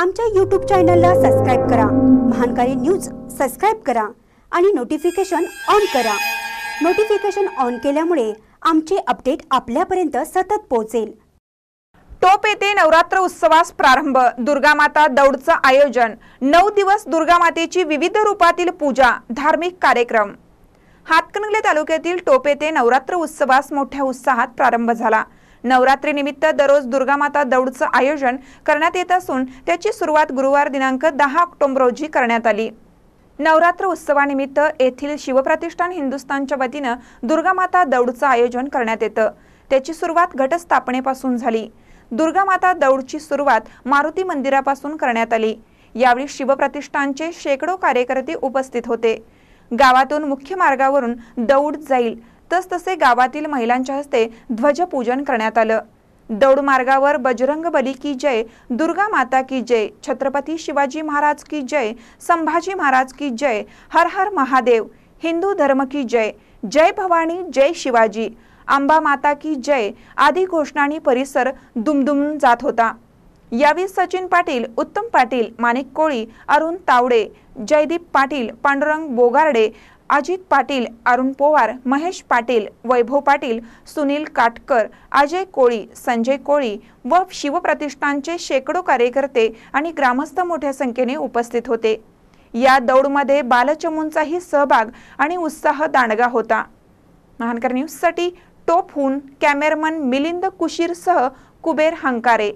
आमच्या यूट्यूब चॅनलला सबस्क्राईब करा महानकारी न्यूज सबस्क्राईब करा आणि नोटिफिकेशन ऑन करा नोटिफिकेशन ऑन केल्यामुळे आमचे अपडेट आपल्यापर्यंत सतत पोहोचेल टोप येथे नवरात्र उत्सवास प्रारंभ दुर्गामाता दौडचं आयोजन नऊ दिवस दुर्गामातेची विविध रूपातील पूजा धार्मिक कार्यक्रम हातकणंगले तालुक्यातील टोप येथे नवरात्र उत्सवास मोठ्या उत्साहात प्रारंभ झाला नवरात्रीनिमित्त दररोज दुर्गामाता दौडचं आयोजन करण्यात येत असून त्याची सुरुवात गुरुवार दिनांक दहा ऑक्टोबर रोजी करण्यात आली नवरात्र उत्सवानिमित्त येथील शिवप्रतिष्ठान हिंदुस्थानच्या वतीनं दुर्गामाता दौडचं आयोजन करण्यात येतं त्याची सुरुवात घटस्थापनेपासून झाली दुर्गामाता दौडची सुरुवात मारुती मंदिरापासून करण्यात आली यावेळी शिवप्रतिष्ठानचे शेकडो कार्यकर्ते उपस्थित होते गावातून मुख्य मार्गावरून दौड जाईल तसतसे गावातील महिलांच्या हस्ते ध्वजपूजन करण्यात आलं दौड मार्गावर बजरंग बली की जय दुर्गा माता की जय छत्रपती शिवाजी महाराज की जय संभाजी महाराज की जय हर हर महादेव हिंदू धर्म की जय जय भवानी जय शिवाजी आंबा माता की जय आदी घोषणांनी परिसर दुमदुमून जात होता यावी सचिन पाटील उत्तम पाटील माणिक कोळी अरुण तावडे जयदीप पाटील पांडुरंग बोगार्डे अजित पाटील अरुण पोवार महेश पाटील वैभव पाटील सुनील काटकर अजय कोळी संजय कोळी व शिवप्रतिष्ठानचे शेकडो कार्यकर्ते आणि ग्रामस्थ मोठ्या संख्येने उपस्थित होते या दौडमध्ये बालचमूंचाही सहभाग आणि उत्साह दांडगा होता महानकर न्यूजसाठी टोपहून कॅमेरमन मिलिंद कुशीरसह कुबेर हंकारे